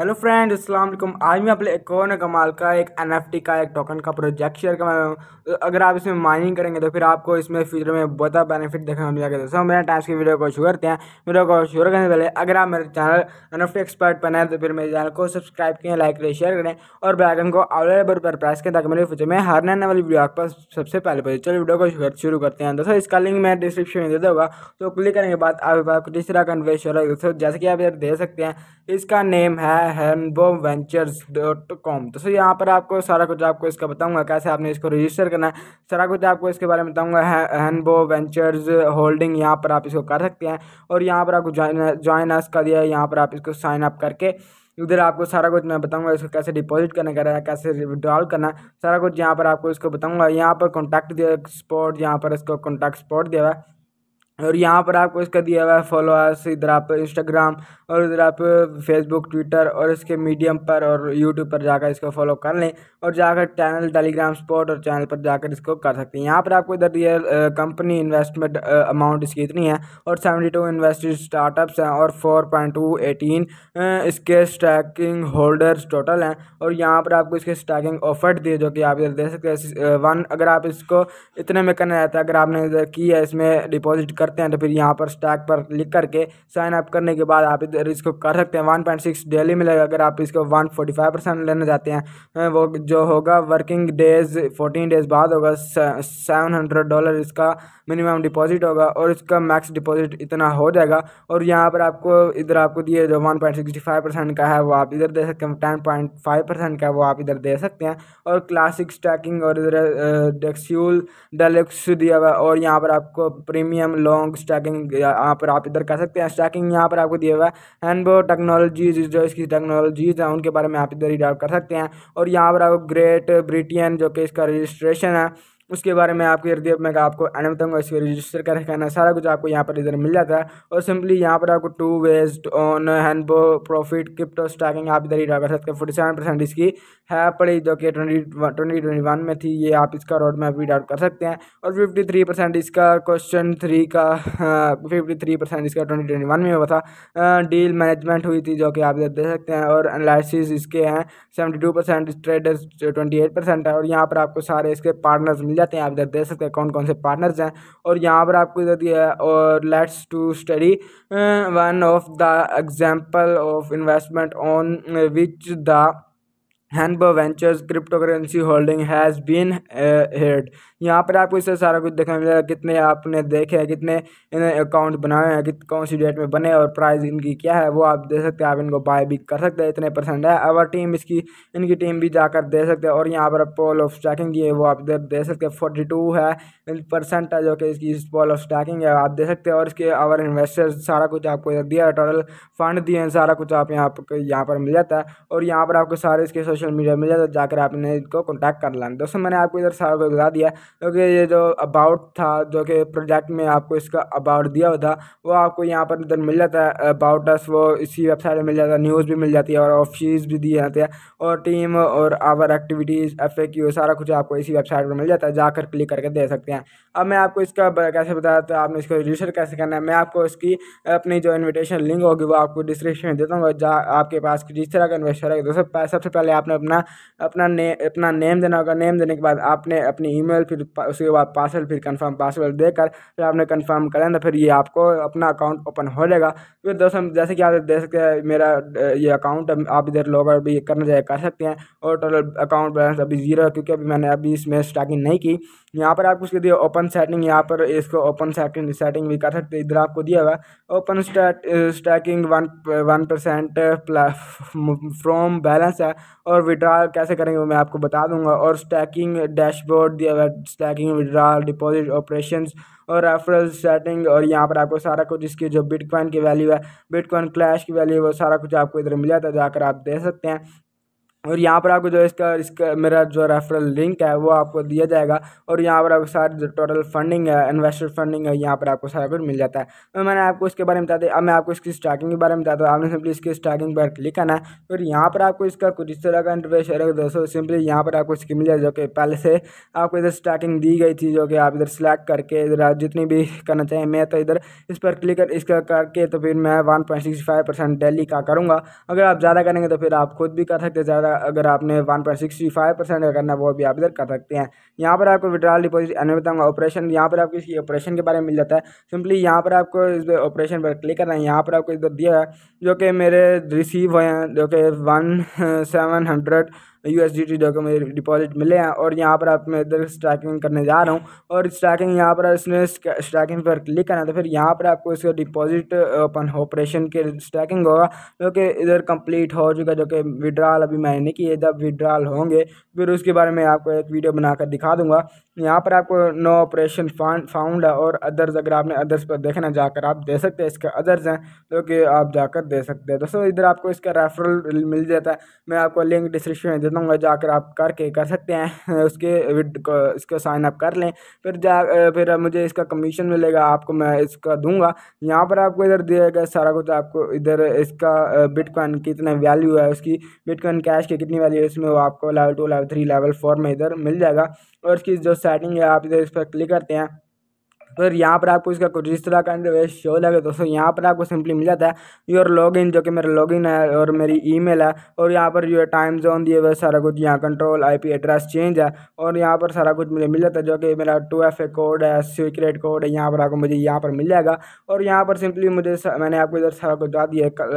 hello friend वालेकुम आज मैं अपने एक और कमाल का एक एनएफटी का एक टोकन का प्रोजेक्ट शेयर कर रहा हूँ तो अगर आप इसमें माइनिंग करेंगे तो फिर आपको इसमें फ्यूचर में बहुत बेनिफिट देखने को मिलेगा दोस्तों मेरे टाइम्स की वीडियो को शुरू करते हैं वीडियो को शुरू करने से पहले अगर आप मेरे चैनल एन एफ एक्सपर्ट बनाए तो फिर मेरे चैनल को सब्सक्राइब करें लाइक करें शेयर करें और बैगन को अवेलेबल पर प्रेस करें ताकि मेरे फ्यूचर में हर नए वाली वीडियो आप सबसे पहले पहुंचे चलो वीडियो को शुरू करते हैं दोस्तों इसका लिंक मैं डिस्क्रिप्शन में दे दूँगा तो क्लिक करने के बाद आपके पास तीसरा कन्वे शेयर दोस्तों जैसे कि आप दे सकते हैं इसका नेम है हैनबो वेंचर्स डॉट कॉम तो सर यहाँ पर आपको सारा कुछ आपको इसका बताऊंगा कैसे आपने इसको रजिस्टर करना है सारा कुछ आपको इसके बारे में बताऊंगा हैनबो वेंचर्स होल्डिंग यहाँ पर आप इसको कर सकते हैं और यहाँ पर आपको ज्वाइन ज्वाइन एस का दिया है यहाँ पर आप इसको साइन अप करके उधर आपको सारा कुछ मैं बताऊंगा इसको कैसे डिपॉजिट करना करना है कैसे विड्रॉल करना है सारा कुछ यहाँ पर आपको इसको बताऊंगा यहाँ पर कॉन्टैक्ट दिया स्पॉट यहाँ पर इसको कॉन्टैक्ट स्पॉट दिया हुआ है और यहाँ पर आपको इसका दिया हुआ है फॉलोअर्स इधर आप इंस्टाग्राम और इधर आप फेसबुक ट्विटर और इसके मीडियम पर और यूट्यूब पर जाकर इसको फॉलो कर लें और जाकर चैनल टेलीग्राम स्पॉट और चैनल पर जाकर इसको कर सकते हैं यहाँ पर आपको इधर दिया कंपनी इन्वेस्टमेंट अमाउंट इसकी इतनी है और सेवेंटी टू इन्वेस्टेड स्टार्टअप्स हैं और फोर पॉइंट टू एटीन इसके स्टैकिंग होल्डर्स टोटल हैं और यहाँ पर आपको इसके स्टैकिंग ऑफर दिए जो कि आप इधर दे सकते हैं वन अगर आप इसको इतने में करना चाहते हैं अगर आपने इधर की है इसमें डिपॉजिट कर करते हैं तो फिर यहाँ पर स्टैक पर लिख करके साइन अप करने के बाद आप इधर इसको कर सकते हैं वन पॉइंट सिक्स डेली मिलेगा अगर आप इसको वन फोर्टी फाइव परसेंट लेना चाहते हैं वो जो होगा वर्किंग डेज फोर्टीन डेज बाद होगा सेवन हंड्रेड डॉलर इसका मिनिमम डिपॉजिट होगा और इसका मैक्स डिपॉजिट इतना हो जाएगा और यहाँ पर आपको इधर आपको दिए जो one point sixty five percent का है वो आप इधर दे सकते हैं टेन पॉइंट फाइव परसेंट का वो आप इधर दे सकते हैं और क्लासिक स्टैकिंग और इधर डेक्स्यूल डेलक्स दिया हुआ और यहाँ पर आपको प्रीमियम लॉन्ग लॉन्ग स्टैकिंग यहाँ पर आप इधर कह सकते हैं स्टैकिंग यहाँ पर आपको दिया हुआ है एंड वो टेक्नोलॉजीज जो इसकी टेक्नोलॉजीज हैं उनके बारे में आप इधर ही डाउट कर सकते हैं और यहाँ पर आपको ग्रेट ब्रिटेन जो कि इसका रजिस्ट्रेशन है उसके बारे में आपके हृदय मैं आपको आने बताऊँगा इसको रजिस्टर का रखाना सारा कुछ आपको यहाँ पर इधर मिल जाता है और सिंपली यहाँ पर आपको to west on hand profit crypto stocking आप इधर ही ड्रा कर सकते हैं फोर्टी सेवन परसेंट इसकी है पड़ी जो कि ट्वेंटी ट्वेंटी ट्वेंटी वन में थी ये आप इसका रोड मैप रीड आउट कर सकते हैं और फिफ्टी थ्री परसेंट इसका क्वेश्चन थ्री का फिफ्टी थ्री परसेंट इसका ट्वेंटी ट्वेंटी वन में हुआ था डील मैनेजमेंट हुई थी जो कि आप इधर दे सकते हैं और एनालिसिस इसके हैं seventy two percent traders twenty eight percent है और यहाँ पर आपको सारे इसके पार्टनर्स मिल जाते हैं आप इधर देख सकते हैं कौन कौन से पार्टनर्स हैं और यहाँ पर आपको इधर दिया है और let's to study one of the example of investment on which the Hanbo ventures crypto currency holding has been head यहाँ पर आपको इससे सारा कुछ देखने मिलेगा कितने आपने देखे हैं कितने इन्हें अकाउंट बनाए हैं कित कौन सी डेट में बने और प्राइस इनकी क्या है वो आप दे सकते हैं आप इनको बाय भी कर सकते हैं इतने परसेंट है अवर टीम इसकी इनकी टीम भी जाकर दे सकते हैं और यहाँ पर पोल ऑफ स्टैकिंग की है वो आप दे, दे सकते हैं फोर्टी टू है परसेंट है जो कि इसकी इस पोल ऑफ स्टैकिंग है आप दे सकते हैं और इसके अवर इन्वेस्टर्स सारा कुछ आपको दिया है टोटल फंड दिए हैं सारा कुछ आप यहाँ पर यहाँ पर मिल जाता है और यहाँ पर आपको सारे इसके सोशल मीडिया में तो जाकर आप इन्हें इनको कॉन्टैक्ट कर लाना दोस्तों मैंने आपको इधर सारा कुछ बता दिया क्योंकि ये जो अबाउट था जो कि प्रोजेक्ट में आपको इसका अबाउट दिया हुआ था वो आपको यहाँ पर इधर मिल जाता है अबाउट अस वो इसी वेबसाइट में मिल जाता है न्यूज़ भी मिल जाती है और ऑफिस भी दिए जाते हैं और टीम और our activities F A Q सारा कुछ आपको इसी वेबसाइट पर मिल जाता है जाकर क्लिक करके दे सकते हैं अब मैं आपको इसका कैसे बताया था आपने इसको रजिस्टर कैसे करना है मैं आपको इसकी अपनी जो इन्विटेशन लिंक होगी वो आपको डिस्क्रिप्शन में देता हूँ जहाँ आपके पास जिस तरह का इन्वेस्टर है दोस्तों सबसे पहले आप आपने अपना अपना ने अपना नेम देना होगा नेम देने के बाद आपने अपनी ईमेल फिर उसके बाद पासवर्ड फिर कंफर्म पासवर्ड देकर फिर आपने कंफर्म करें तो फिर ये आपको अपना अकाउंट ओपन हो जाएगा फिर दोस्तों जैसे कि आप देख सकते हैं मेरा ये अकाउंट आप इधर लॉग आउट भी करना चाहिए कर सकते हैं और टोटल अकाउंट बैलेंस अभी जीरो है क्योंकि अभी मैंने अभी इसमें स्टार्टिंग नहीं की यहाँ पर आपको उसके दिए ओपन सेटिंग यहाँ पर इसको ओपन सेटिंग सेटिंग भी कर सकते हैं इधर आपको दिया हुआ open stacking one one percent plus from balance है और और विड्रॉल कैसे करेंगे वो मैं आपको बता दूंगा और स्टैकिंग डैशबोर्ड दिया हुआ है स्टैकिंग विड्रॉल डिपॉजिट ऑपरेशन और रेफरल सेटिंग और यहाँ पर आपको सारा कुछ इसकी जो बिटकॉइन की वैल्यू है बिटकॉइन क्लैश की वैल्यू है वो सारा कुछ आपको इधर मिल जाता है जाकर आप दे सकते हैं और यहाँ पर आपको जो इसका इसका मेरा जो रेफरल लिंक है वो आपको दिया जाएगा और यहाँ पर आपको सारे जो टोटल फंडिंग है इन्वेस्टर फंडिंग है यहाँ पर आपको सारा कुछ मिल जाता है तो मैंने आपको इसके बारे में बता दिया अब मैं आपको इसकी स्टार्टिंग के बारे में बताता हूँ आपने सिंपली इसकी स्टार्टिंग पर क्लिक करना है और यहाँ पर आपको इसका कुछ इस तरह का इंटरवेश दोस्तों सिंपली यहाँ पर आपको इसकी मिल जाए जो कि पहले से आपको इधर स्टार्टिंग दी गई थी जो कि आप इधर सेलेक्ट करके इधर जितनी भी करना चाहें मैं तो इधर इस पर क्लिक कर इसका करके तो फिर मैं one point six five percent daily का करूँगा अगर आप ज़्यादा करेंगे तो फिर आप खुद भी कर सकते ज़्यादा अगर आपने one point sixty five percent का करना वो भी आप इधर कर सकते हैं यहाँ पर आपको विड्रॉल डिपॉजिट एन बताऊँगा ऑपरेशन यहाँ पर आपको इसकी ऑपरेशन के बारे में मिल जाता है सिंपली यहाँ पर आपको इस ऑपरेशन पर क्लिक करना है यहाँ पर आपको इधर दिया है जो कि मेरे रिसीव हुए हैं जो कि one seven hundred U S मेरे डिपॉजिट मिले हैं और यहाँ पर आप मैं इधर स्ट्राइकिंग करने जा रहा हूँ और स्ट्राइकिंग यहाँ पर इसने स्ट्राइकिंग पर क्लिक करना तो फिर यहाँ पर आपको इसका डिपॉजिट अपन ऑपरेशन के स्ट्राइकिंग होगा जो कि इधर कंप्लीट हो चुका जो कि विड्रॉल अभी मैंने नहीं किए जब विड्रॉल होंगे फिर उसके बारे में आपको एक वीडियो बनाकर दिखा दूँगा यहाँ पर आपको नो ऑपरेशन फाउंड है और अदर्स अगर आपने अदर्स पर देखना जाकर आप दे सकते हैं इसके अदर्स हैं जो कि आप जाकर दे सकते हैं दोस्तों इधर आपको इसका रेफरल मिल जाता है मैं आपको लिंक डिस्क्रिप्शन में दूंगा जाकर आप करके कर सकते हैं उसके विद इसको साइन अप कर लें फिर जा फिर मुझे इसका कमीशन मिलेगा आपको मैं इसका दूंगा यहाँ पर आपको इधर दिया गया सारा कुछ आपको इधर इसका बिटकॉइन कितना वैल्यू है उसकी बिटकॉइन कैश की कितनी वैल्यू है इसमें वो आपको level two level three level four में इधर मिल जाएगा और इसकी जो सेटिंग है आप इधर इस पर क्लिक करते हैं तो फिर यहाँ पर आपको इसका कुछ इस तरह का इंटरव्यूस शो लगे दोस्तों यहाँ पर आपको सिंपली मिल जाता है योर लॉगिन जो कि मेरा लॉगिन है और मेरी ईमेल है और यहाँ पर जो है टाइम जोन दिए हुए सारा कुछ यहाँ कंट्रोल आईपी एड्रेस चेंज है और यहाँ पर सारा कुछ मुझे मिल जाता है जो कि मेरा टू एफ ए कोड है सीक्रेट कोड है यहाँ पर आपको मुझे यहाँ पर मिल जाएगा और यहाँ पर सिंपली मुझे मैंने आपको इधर सारा कुछ बता दिया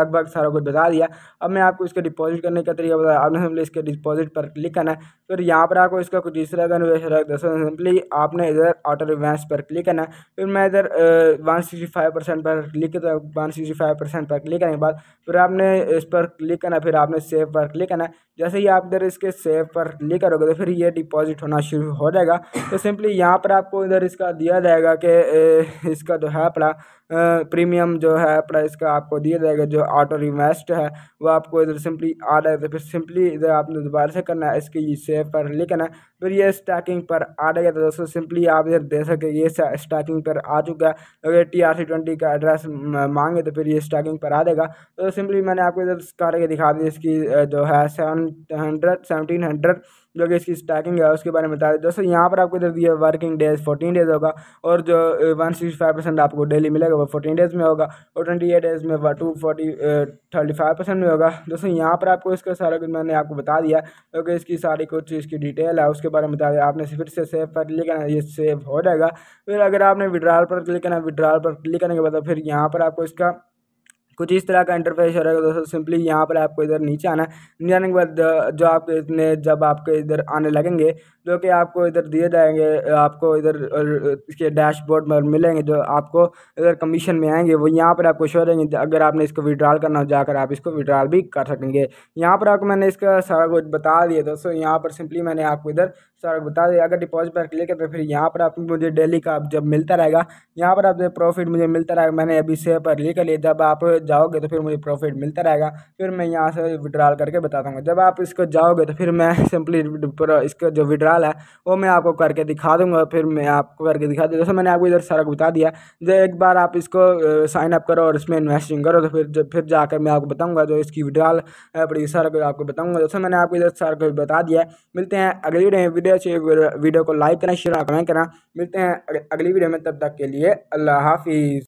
लगभग सारा कुछ बता दिया अब मैं आपको इसका डिपॉजिट करने का तरीका बताया आपने सिंपली इसके डिपॉजिट पर क्लिक करना है फिर यहाँ पर आपको इसका कुछ इस तरह का दोस्तों सिंपली आपने इधर ऑटो रिवेंस पर क्लिक करना फिर मैं इधर वन सिक्सटी फाइव परसेंट पर क्लिक किया वन सिक्सटी फाइव परसेंट पर क्लिक करने के बाद फिर आपने इस पर क्लिक करना फिर आपने सेव पर क्लिक करना जैसे ही आप इधर इसके सेव पर क्लिक करोगे तो फिर ये डिपॉजिट होना शुरू हो जाएगा तो सिंपली यहाँ पर आपको इधर इसका दिया जाएगा कि इसका जो है अपना प्रीमियम जो है प्राइस का आपको दिया जाएगा जो ऑटो रिवेस्ट है वो आपको इधर सिंपली आ रहा है तो फिर सिंपली इधर आपने दोबारा से करना है इसकी सेव पर क्लिक करना है फिर ये स्टैकिंग पर आ जाएगा तो दोस्तों सिंपली आप इधर दे सके ये स्टैकिंग पर आ चुका है अगर टी आर सी ट्वेंटी का एड्रेस मांगे तो फिर ये स्टैकिंग पर आ जाएगा तो सिंपली मैंने आपको इधर करके दिखा दी इसकी जो है सेवन हंड्रेड सेवनटीन हंड्रेड जो कि इसकी स्टैकिंग है उसके बारे में बता दें दोस्तों यहाँ पर आपको इधर दिया वर्किंग डेज फोर्टीन डेज होगा और जो वन सिक्सटी फाइव परसेंट आपको डेली मिलेगा वो फोर्टीन डेज में होगा और ट्वेंटी एट डेज में two forty thirty five percent में होगा दोस्तों यहाँ पर आपको इसका सारा कुछ मैंने आपको बता दिया जो कि इसकी सारी कुछ इसकी डिटेल है उसके बारे में बता दिया आपने फिर से सेव पर क्लिक करना ये सेव हो जाएगा फिर अगर आपने विड्रॉल पर क्लिक करना विड्रॉल पर क्लिक करने के बाद फिर यहाँ पर आपको इसका कुछ इस तरह का इंटरफेस हो रहेगा दोस्तों सिंपली यहाँ पर आपको इधर नीचे आना है नीचे आने के बाद जो आप इतने जब आपके इधर आने लगेंगे जो कि आपको इधर दिए जाएंगे आपको इधर इसके डैशबोर्ड में मिलेंगे जो आपको इधर कमीशन में आएंगे वो यहाँ पर आपको शो देंगे अगर आपने इसको विड्रॉल करना हो जाकर आप इसको विड्रॉल भी कर सकेंगे यहाँ पर आपको मैंने इसका सारा कुछ बता दिया दोस्तों यहाँ पर सिंपली मैंने आपको इधर सर तो बता दें अगर डिपॉजिट पर क्लिक करें तो फिर यहाँ पर आप मुझे डेली का जब मिलता रहेगा यहाँ पर आप प्रॉफिट मुझे मिलता रहेगा मैंने अभी सेव पर क्लिक कर लिया जब आप जाओगे तो फिर मुझे प्रॉफिट मिलता रहेगा फिर मैं यहाँ से विड्रॉल करके बता दूँगा जब आप इसको जाओगे तो फिर मैं सिंपली इसका जो विड्रॉल है वो मैं आपको करके दिखा दूँगा फिर मैं आपको करके दिखा दूँ जैसे मैंने आपको इधर सारा बता दिया जो एक बार आप इसको साइन अप करो और इसमें इन्वेस्टिंग करो तो फिर जब फिर जाकर मैं आपको बताऊँगा जो इसकी विड्रॉल है सारा कुछ आपको बताऊँगा जैसे मैंने आपको इधर सारा कुछ बता दिया मिलते हैं अगली वीडियो अच्छी वीडियो को लाइक करना शेयर करना कमेंट करना मिलते हैं अगली वीडियो में तब तक के लिए अल्लाह हाफिज़